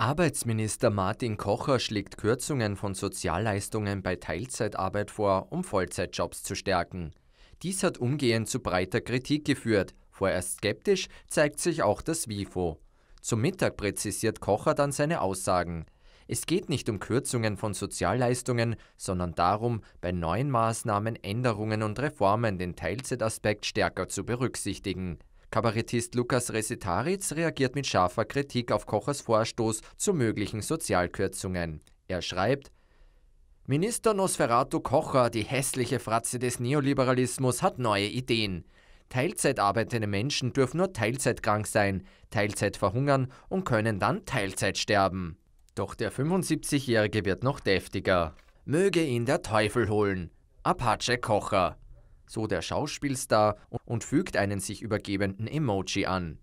Arbeitsminister Martin Kocher schlägt Kürzungen von Sozialleistungen bei Teilzeitarbeit vor, um Vollzeitjobs zu stärken. Dies hat umgehend zu breiter Kritik geführt. Vorerst skeptisch zeigt sich auch das WIFO. Zum Mittag präzisiert Kocher dann seine Aussagen. Es geht nicht um Kürzungen von Sozialleistungen, sondern darum, bei neuen Maßnahmen Änderungen und Reformen den Teilzeitaspekt stärker zu berücksichtigen. Kabarettist Lukas Resitaritz reagiert mit scharfer Kritik auf Kochers Vorstoß zu möglichen Sozialkürzungen. Er schreibt, Minister Nosferatu Kocher, die hässliche Fratze des Neoliberalismus, hat neue Ideen. Teilzeit arbeitende Menschen dürfen nur teilzeitkrank sein, Teilzeit verhungern und können dann Teilzeit sterben. Doch der 75-Jährige wird noch deftiger. Möge ihn der Teufel holen. Apache Kocher so der Schauspielstar, und fügt einen sich übergebenden Emoji an.